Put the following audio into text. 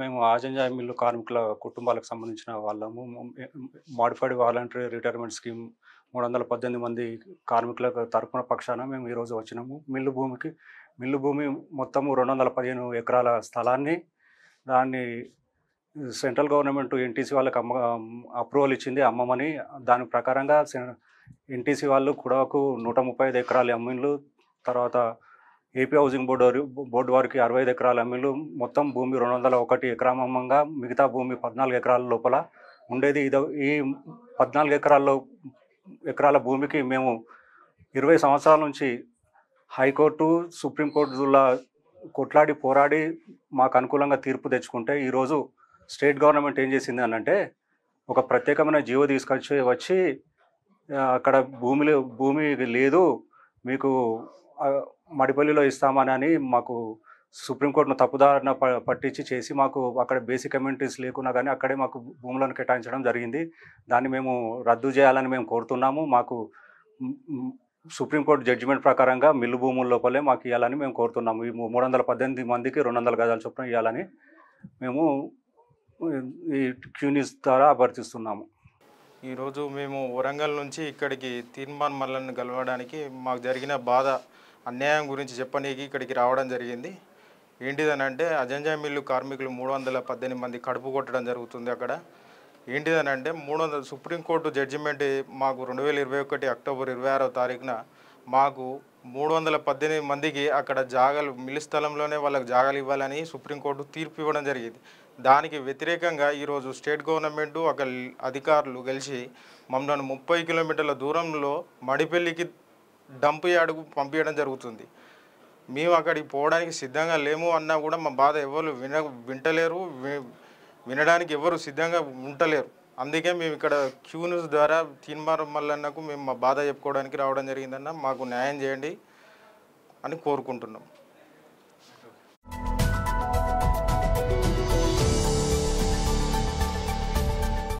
మేము ఆజంజాయ మిల్లు కార్మికుల కుటుంబాలకు సంబంధించిన వాళ్ళము మాడిఫైడ్ వాలంటరీ రిటైర్మెంట్ స్కీమ్ మూడు వందల పద్దెనిమిది మంది కార్మికుల తరపున పక్షాన మేము ఈరోజు వచ్చినాము మిల్లు భూమికి మిల్లు భూమి మొత్తము రెండు వందల పదిహేను ఎకరాల స్థలాన్ని దాన్ని సెంట్రల్ గవర్నమెంట్ ఎన్టీసీ వాళ్ళకి అమ్మ అప్రూవల్ ఇచ్చింది అమ్మమని దాని ప్రకారంగా ఎన్టీసీ వాళ్ళు కుడవకు నూట ముప్పై ఐదు ఎకరాలు అమ్మిన్లు తర్వాత ఏపీ హౌసింగ్ బోర్డు బోర్డు వారికి అరవై ఐదు ఎకరాల అమ్మిలు మొత్తం భూమి రెండు వందల ఒకటి ఎకరామంగా మిగతా భూమి పద్నాలుగు ఎకరాల లోపల ఉండేది ఇది ఈ పద్నాలుగు ఎకరాల్లో ఎకరాల భూమికి మేము ఇరవై సంవత్సరాల నుంచి హైకోర్టు సుప్రీంకోర్టుల కొట్లాడి పోరాడి మాకు అనుకూలంగా తీర్పు తెచ్చుకుంటే ఈరోజు స్టేట్ గవర్నమెంట్ ఏం చేసింది అని అంటే ఒక ప్రత్యేకమైన జీవో తీసుకొచ్చి వచ్చి అక్కడ భూమిలో భూమి లేదు మీకు మడిపల్లిలో ఇస్తామని మాకు సుప్రీంకోర్టును తప్పుదారిన పట్టించి చేసి మాకు అక్కడ బేసిక్ కమ్యూనిటీస్ లేకున్నా కానీ అక్కడే మాకు భూములను కేటాయించడం జరిగింది దాన్ని మేము రద్దు చేయాలని మేము కోరుతున్నాము మాకు సుప్రీంకోర్టు జడ్జిమెంట్ ప్రకారంగా మిల్లు భూముల లోపలే మాకు ఇవ్వాలని మేము కోరుతున్నాము ఈ మూడు వందల పద్దెనిమిది మందికి రెండు వందల గజాల చొప్పున ఇవ్వాలని మేము ఈ క్యూనిస్ ద్వారా అభ్యర్థిస్తున్నాము ఈరోజు మేము వరంగల్ నుంచి ఇక్కడికి తీర్మాన్ మల్లని కలవడానికి మాకు జరిగిన బాధ అన్యాయం గురించి చెప్పనీకి ఇక్కడికి రావడం జరిగింది ఏంటిదని అంటే అజంజా మిల్లు కార్మికులు మూడు వందల పద్దెనిమిది మంది కడుపు కొట్టడం జరుగుతుంది అక్కడ ఏంటిదని అంటే మూడు వందల సుప్రీంకోర్టు జడ్జిమెంట్ మాకు రెండు వేల ఇరవై ఒకటి అక్టోబర్ ఇరవై ఆరో తారీఖున మాకు మూడు వందల పద్దెనిమిది మందికి అక్కడ జాగాలు మిల్లు స్థలంలోనే వాళ్ళకి జాగాలు ఇవ్వాలని సుప్రీంకోర్టు తీర్పు ఇవ్వడం జరిగింది దానికి వ్యతిరేకంగా ఈరోజు స్టేట్ గవర్నమెంట్ ఒక అధికారులు కలిసి మమ్మల్ని ముప్పై కిలోమీటర్ల దూరంలో మడిపల్లికి డంప్ యార్డుకు పంపించడం జరుగుతుంది మేము అక్కడికి పోవడానికి సిద్ధంగా లేము అన్నా కూడా మా బాధ ఎవరు విన వింటలేరు వినడానికి ఎవరు సిద్ధంగా ఉండలేరు అందుకే మేము ఇక్కడ క్యూ న్యూస్ ద్వారా తీన్మారం మల్లన్నకు మేము మా బాధ చెప్పుకోవడానికి రావడం జరిగిందన్న మాకు న్యాయం చేయండి అని కోరుకుంటున్నాం